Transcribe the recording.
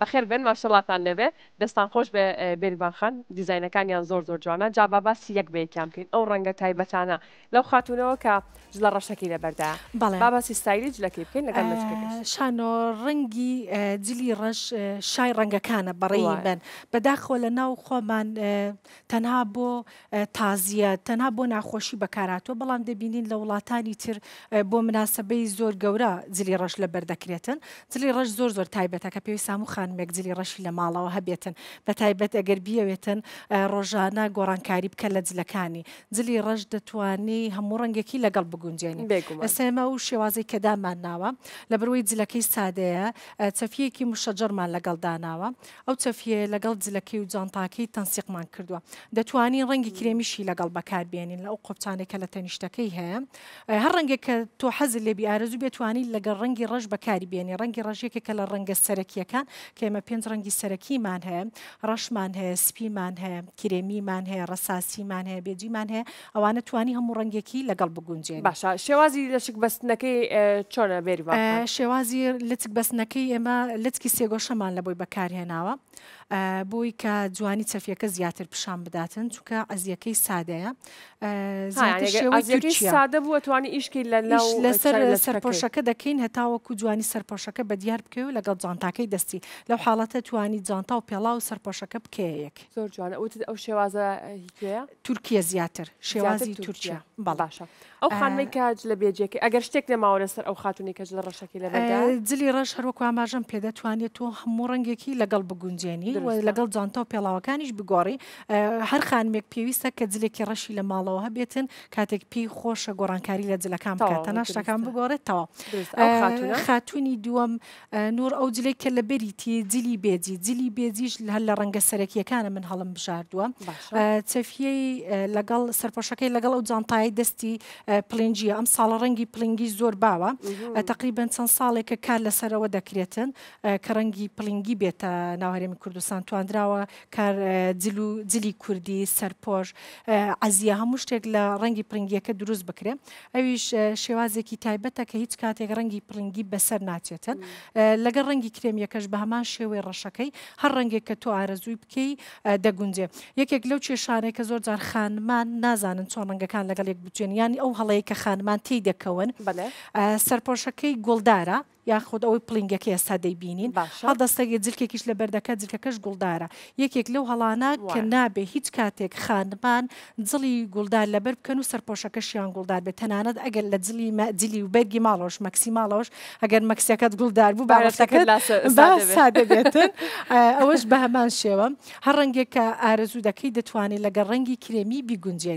بەخێر بن ماشەڵاتان لەوێ دەستان خۆش بە بێریبانخان دیزینەکانیان زۆر زۆر جوانە جا باباسی یەک بەیەکیان بکەین ئەو ڕەنگە تایبەتانە لەو خاتونەوە کە لە ڕەشەکی لەبەردا بەڵێ باباسی ستایلی جلەکەی بکەین لەگەڵ شانۆ ڕەنگی جلی ڕەش شای ڕەنگەکانە بەڕێی بن بەداخۆ لە ناو خۆمان تەنها بۆ تازیە تەنها بۆ ناخۆشی بەکاراتۆ بەڵام دەبینین لە وڵاتانی تر بۆ مناسبەی زۆر گەورە جلی ڕەش لە بەردەکرێتن جلی ڕەش زۆر زۆر تایبەتەکە پێویست ساموخان بتوان مێگزلی ڕەشی لە ماڵەوە هەبێتن بە تایبەت ئەگەر بیاوێتن ڕۆژانە گۆڕانکاری بکە لە جلەکانی جلی ڕەش دەتوانی هەموو ڕنگێکی لەگەڵ بگونجێنی ئەسێمە و شێوازەی کە دامان ناوە لە بروی جلەکەی سادەیە چەفیەکی مشەجرمان لەگەڵ داناوە ئەو چەفیە لەگەڵ جلەکەی و جانتاکەی تەنسیقمان کردووە دەتوانین ڕەنگی کرێمیشی لەگەڵ بەکاربیێنین لە ئەو قوپچانێکە لە تەنیشتەکەی هەیە هەر ڕەنگە کە تۆ حەزل لێبی ئارزوو بێتوانین لەگەڵ ڕەنگی ڕەش بەکاری بێنی ڕەنگی ڕژێکێکە لە ڕەنگە سەرەکیەکان کە ئێمە پێنج ڕەنگی سەرەکیمان هەیە ڕەشمان هەیە سپیمان هەیە کرێمیمان هەیە ڕساسیمان هەیە بێجیمان هەیە ئەوانە توانی هەموو ڕنگێکی لەگەڵ بگونجێن باشە شێوازی لەشک بەستنەکەی چۆنە بێری شێوازی لچک بەستنەکەی ئێمە لچکی سێگۆشەمان لە بۆی بەکارهێناوە بۆی کە جوانی چەفیەکە زیاتر پیشان بداتن چونکە ئەزیەکەی سادەیە سادە بووە توانی ئیشکی لە لەسەر سەرپۆشەکە دەکەین هەتاوەکو جوانی سەرپۆشەکە بە دیار بکەی و لەگەڵ جانتاکەی دەستی لەو حاڵەتە توانی جانتا و پێڵا و سەرپۆشەکە بکەیەک زۆر جوانە وتت ئەو شێوازە تورکیا زیاتر شێوازی تورکیا بەڵاشە ئەو خانمەی کاج لە بێجێکی ئەگەر شتێک نەماوە لەسەر ئەو خاتونی کەج لە ڕەشەکی لە جلی ڕەش هەروەکو ئاماژم پێ دەتوانێت تۆ هەموو ڕنگێکی لەگەڵ بگونجێنی لەگەڵ جانتا و پێڵاوەکانیش بگۆڕی هەر خانمێک پێویستە کە جلێکی ڕەشی لە ماڵەوە هەبێتن کاتێک پێی خۆشە گۆڕانکاری لە جلەکان بکاتە ناشتەکان بگۆڕێتەوە خاتونی دووەم نور ئەو جلێک کە لە بەریتی بێجی جلی بێجی جلی بێجیش هەر لە ڕەنگە سەرەکیەکانە من هەڵم بژاردووە چەفیەی لەگەڵ سەرپۆشەکەی لەگەڵ ئەو جانتای دەستی پلنجە ئەم ساڵە ڕەنگی پلنگی زۆر باوە تقریبن چەند ساڵێکە کار لەسەرەوە دەکرێتن کە ڕەنگی پلنگی بێتە ناوهرێمی کوردستان تواندراوە کار جلی کوردی سەرپۆش ئازیە هەموو شتێک لە ڕەنگی پرنگیەکە دروست بکرێ ئەویش شێوازێکی تایبەتە کە هیچ کاتێک ڕەنگی پرنگی بەسەر ناچێتن لەگە ڕەنگی کرێمیەکەش بە هەمان شێوەی ڕەشەکەی هەر ڕەنگێک کە تۆ ئارەزووی بکەی دەگونجێ یەکێک لەو کێشانێک کە زۆر جار خانمان نازانن چۆن ڕەنگەکان لەگەڵێک بچێن ینی ئەو هەڵەیە کە خانمان تی دەکەون سەرپۆشەکەی گڵدارە یاخود ئەوەی پلنگەکە ئێستا دەیبینین دەستەگە جلکێکیش لە بەردەکە جلکەکەش گوڵدارە یەکێک لەو هەڵانە کە نابێ هیچ کاتێک خانمان جلی گولدار لەبەر بکەن و سەرپۆشەکەشیان گوڵدار بێت تەنانەت ئەگەر لە جلی جلی و بەرگی ماڵۆش مەکسیماڵۆش ئەگەر مەکسیەکەت گوڵدار بوو باەکەت سادەبێتن ئەوەش بە هەمان شێوە هەر ڕەنگێک کە ئارەزوو دەکەی دەتوانێت لەگە ڕەنگی کرێمی بیگونجێت